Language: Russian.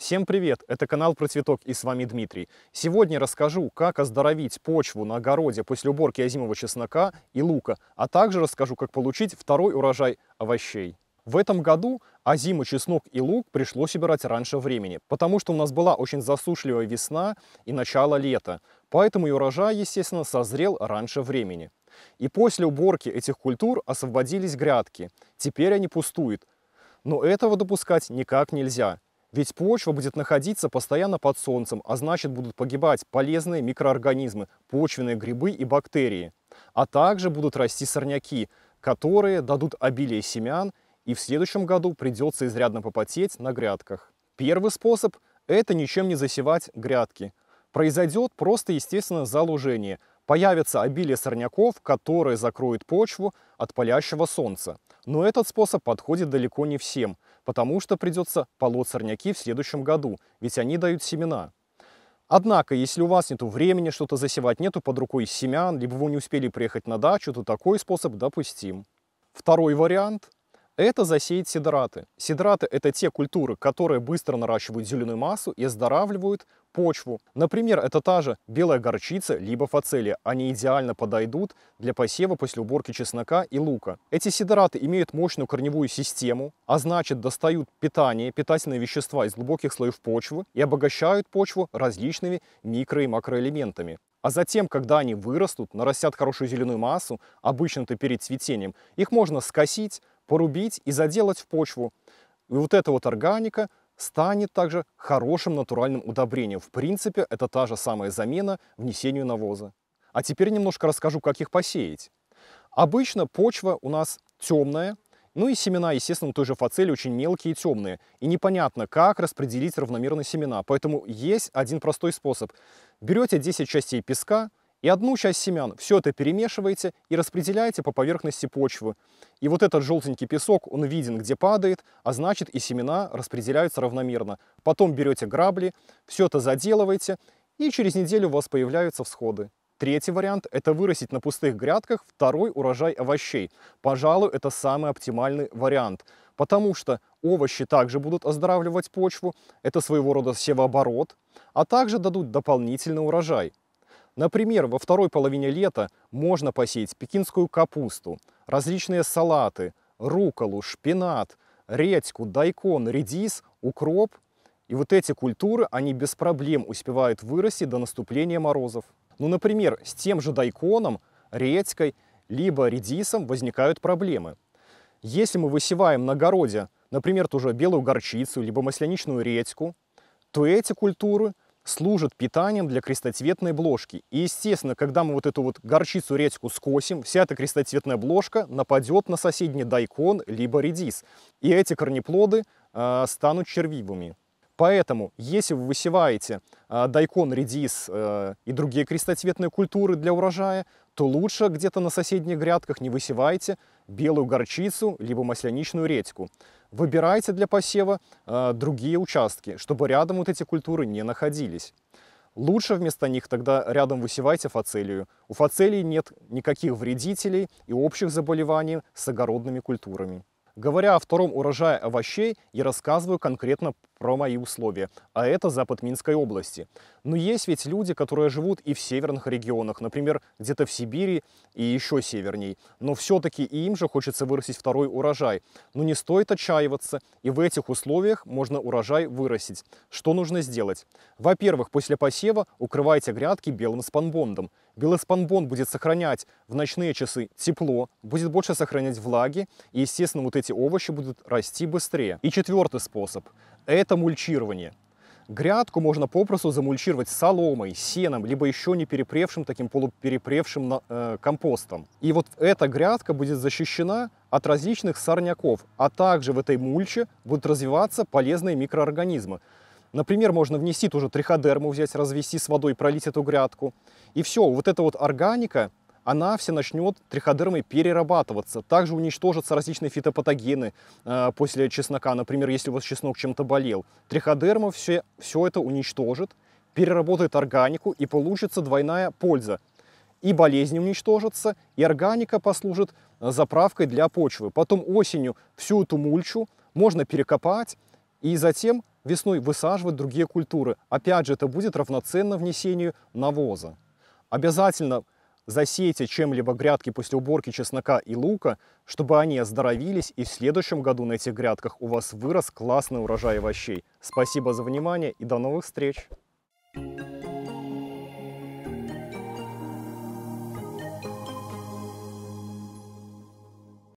Всем привет! Это канал про цветок и с вами Дмитрий. Сегодня расскажу, как оздоровить почву на огороде после уборки озимого чеснока и лука, а также расскажу, как получить второй урожай овощей. В этом году озимый чеснок и лук пришлось убирать раньше времени, потому что у нас была очень засушливая весна и начало лета, поэтому и урожай, естественно, созрел раньше времени. И после уборки этих культур освободились грядки, теперь они пустуют. Но этого допускать никак нельзя – ведь почва будет находиться постоянно под солнцем, а значит будут погибать полезные микроорганизмы, почвенные грибы и бактерии. А также будут расти сорняки, которые дадут обилие семян, и в следующем году придется изрядно попотеть на грядках. Первый способ – это ничем не засевать грядки. Произойдет просто естественное залужение, Появится обилие сорняков, которые закроют почву от палящего солнца. Но этот способ подходит далеко не всем – потому что придется полоть сорняки в следующем году, ведь они дают семена. Однако, если у вас нет времени что-то засевать, нету под рукой семян, либо вы не успели приехать на дачу, то такой способ допустим. Второй вариант – это засеять сидраты. Сидраты – это те культуры, которые быстро наращивают зеленую массу и оздоравливают почву. Например, это та же белая горчица либо фацелия. Они идеально подойдут для посева после уборки чеснока и лука. Эти сидораты имеют мощную корневую систему, а значит достают питание, питательные вещества из глубоких слоев почвы и обогащают почву различными микро- и макроэлементами. А затем, когда они вырастут, нарастят хорошую зеленую массу, обычно-то перед цветением, их можно скосить, порубить и заделать в почву. И вот эта вот органика станет также хорошим натуральным удобрением. В принципе, это та же самая замена внесению навоза. А теперь немножко расскажу, как их посеять. Обычно почва у нас темная, ну и семена, естественно, той же фацели очень мелкие и темные. И непонятно, как распределить равномерно семена. Поэтому есть один простой способ. Берете 10 частей песка, и одну часть семян. Все это перемешиваете и распределяете по поверхности почвы. И вот этот желтенький песок, он виден, где падает, а значит и семена распределяются равномерно. Потом берете грабли, все это заделываете, и через неделю у вас появляются всходы. Третий вариант – это вырастить на пустых грядках второй урожай овощей. Пожалуй, это самый оптимальный вариант, потому что овощи также будут оздоравливать почву, это своего рода севооборот, а также дадут дополнительный урожай – Например, во второй половине лета можно посеять пекинскую капусту, различные салаты, руколу, шпинат, редьку, дайкон, редис, укроп. И вот эти культуры, они без проблем успевают вырасти до наступления морозов. Ну, например, с тем же дайконом, редькой, либо редисом возникают проблемы. Если мы высеваем на огороде, например, ту же белую горчицу, либо масляничную редьку, то эти культуры – служит питанием для крестоцветной бложки. И, естественно, когда мы вот эту вот горчицу редьку скосим, вся эта крестоцветная бложка нападет на соседний дайкон либо редис. И эти корнеплоды э, станут червивыми. Поэтому, если вы высеваете э, дайкон, редис э, и другие крестоцветные культуры для урожая, то лучше где-то на соседних грядках не высевайте белую горчицу либо масляничную редьку. Выбирайте для посева э, другие участки, чтобы рядом вот эти культуры не находились. Лучше вместо них тогда рядом высевайте фацелию. У фацелии нет никаких вредителей и общих заболеваний с огородными культурами. Говоря о втором урожае овощей, я рассказываю конкретно про мои условия, а это запад Минской области. Но есть ведь люди, которые живут и в северных регионах, например, где-то в Сибири и еще северней. Но все-таки и им же хочется вырастить второй урожай. Но не стоит отчаиваться, и в этих условиях можно урожай вырастить. Что нужно сделать? Во-первых, после посева укрывайте грядки белым спанбондом. Белоспанбон будет сохранять в ночные часы тепло, будет больше сохранять влаги, и, естественно, вот эти овощи будут расти быстрее. И четвертый способ – это мульчирование. Грядку можно попросту замульчировать соломой, сеном, либо еще не перепревшим, таким полуперепревшим э, компостом. И вот эта грядка будет защищена от различных сорняков, а также в этой мульче будут развиваться полезные микроорганизмы – Например, можно внести тоже триходерму, взять, развести с водой, пролить эту грядку. И все, вот эта вот органика, она все начнет триходермой перерабатываться. Также уничтожатся различные фитопатогены э, после чеснока. Например, если у вас чеснок чем-то болел. Триходерма все, все это уничтожит, переработает органику и получится двойная польза. И болезни уничтожатся, и органика послужит э, заправкой для почвы. Потом осенью всю эту мульчу можно перекопать и затем весной высаживать другие культуры. Опять же, это будет равноценно внесению навоза. Обязательно засейте чем-либо грядки после уборки чеснока и лука, чтобы они оздоровились и в следующем году на этих грядках у вас вырос классный урожай овощей. Спасибо за внимание и до новых встреч! Thank you.